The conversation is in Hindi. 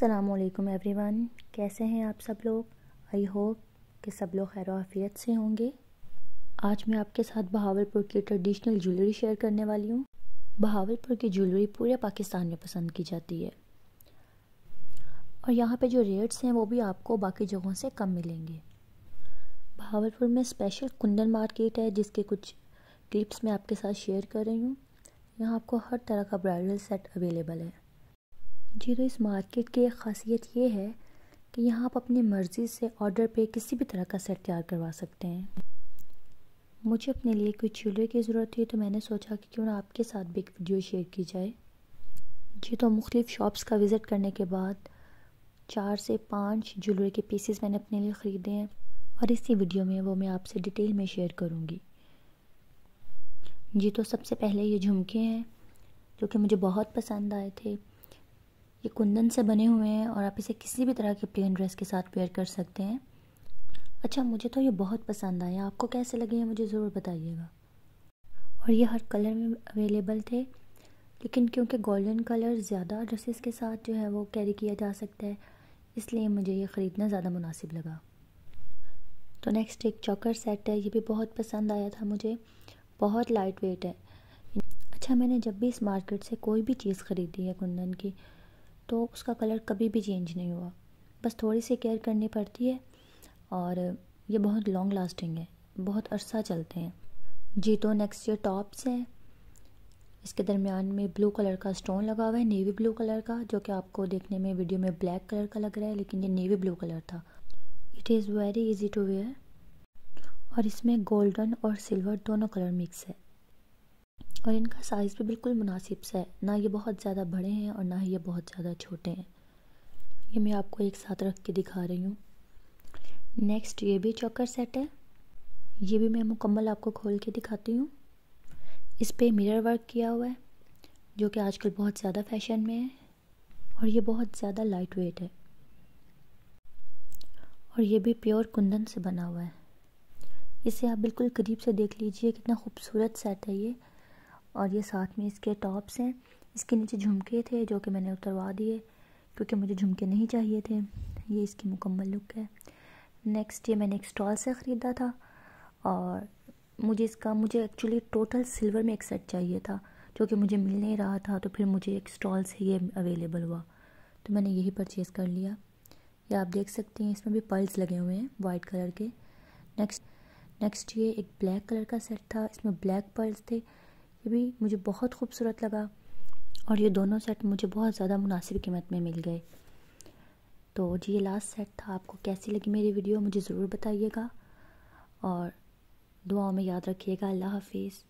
असलकम एवरीवन कैसे हैं आप सब लोग आई होप कि सब लोग खैर आफियत से होंगे आज मैं आपके साथ बहावलपुर की ट्रेडिशनल ज्वेलरी शेयर करने वाली हूँ बहावलपुर की ज्वेलरी पूरे पाकिस्तान में पसंद की जाती है और यहाँ पे जो रेट्स हैं वो भी आपको बाकी जगहों से कम मिलेंगे बहावलपुर में स्पेशल कुंदन मार्केट है जिसके कुछ क्लिप्स मैं आपके साथ शेयर कर रही हूँ यहाँ आपको हर तरह का ब्राइडल सेट अवेलेबल है जी तो इस मार्केट की एक खासियत ये है कि यहाँ आप अपनी मर्ज़ी से ऑर्डर पे किसी भी तरह का सेट तैयार करवा सकते हैं मुझे अपने लिए कोई ज्वेलरी की ज़रूरत थी तो मैंने सोचा कि क्यों ना आपके साथ भी एक वीडियो शेयर की जाए जी तो मुख्तफ शॉप्स का विज़िट करने के बाद चार से पाँच ज्वेलरी के पीसेस मैंने अपने लिए ख़रीदे हैं और इसी वीडियो में वो मैं आपसे डिटेल में शेयर करूँगी जी तो सबसे पहले ये झुमके हैं जो कि मुझे बहुत पसंद आए थे ये कुंदन से बने हुए हैं और आप इसे किसी भी तरह के प्लेन ड्रेस के साथ पेयर कर सकते हैं अच्छा मुझे तो ये बहुत पसंद आया आपको कैसे लगे हैं मुझे ज़रूर बताइएगा और ये हर कलर में अवेलेबल थे लेकिन क्योंकि गोल्डन कलर ज़्यादा ड्रेसेस के साथ जो है वो कैरी किया जा सकता है इसलिए मुझे ये ख़रीदना ज़्यादा मुनासिब लगा तो नेक्स्ट एक चॉकर सेट है ये भी बहुत पसंद आया था मुझे बहुत लाइट वेट है अच्छा मैंने जब भी इस मार्केट से कोई भी चीज़ ख़रीदी है कुंदन की तो उसका कलर कभी भी चेंज नहीं हुआ बस थोड़ी सी केयर करनी पड़ती है और ये बहुत लॉन्ग लास्टिंग है बहुत अरसा चलते हैं जी तो नेक्स्ट ये टॉप्स हैं इसके दरमियान में ब्लू कलर का स्टोन लगा हुआ है नेवी ब्लू कलर का जो कि आपको देखने में वीडियो में ब्लैक कलर का लग रहा है लेकिन ये नेवी ब्लू कलर था it is very easy to wear और इसमें गोल्डन और सिल्वर दोनों कलर मिक्स है और इनका साइज़ भी बिल्कुल मुनासिब सा है ना ये बहुत ज़्यादा बड़े हैं और ना ही ये बहुत ज़्यादा छोटे हैं ये मैं आपको एक साथ रख के दिखा रही हूँ नेक्स्ट ये भी चौकर सेट है ये भी मैं मुकम्मल आपको खोल के दिखाती हूँ इस पर मिरर वर्क किया हुआ है जो कि आजकल बहुत ज़्यादा फैशन में है और ये बहुत ज़्यादा लाइट वेट है और ये भी प्योर कुंदन से बना हुआ है इसे आप बिल्कुल करीब से देख लीजिए कितना खूबसूरत सेट है ये और ये साथ में इसके टॉप्स हैं इसके नीचे झुमके थे जो कि मैंने उतरवा दिए क्योंकि मुझे झुमके नहीं चाहिए थे ये इसकी मुकम्मल लुक है नेक्स्ट ये मैंने एक स्टॉल से ख़रीदा था और मुझे इसका मुझे एक्चुअली टोटल सिल्वर में एक सेट चाहिए था जो कि मुझे मिल नहीं रहा था तो फिर मुझे एक स्टॉल से ये अवेलेबल हुआ तो मैंने यही परचेज़ कर लिया ये आप देख सकते हैं इसमें भी पर्ल्स लगे हुए हैं वाइट कलर के नेक्स्ट नेक्स्ट ये एक ब्लैक कलर का सेट था इसमें ब्लैक पर्ल्स थे ये भी मुझे बहुत खूबसूरत लगा और ये दोनों सेट मुझे बहुत ज़्यादा मुनासिब कीमत में मिल गए तो जी ये लास्ट सेट था आपको कैसी लगी मेरी वीडियो मुझे ज़रूर बताइएगा और दुआओं में याद रखिएगा अल्लाह हाफिज़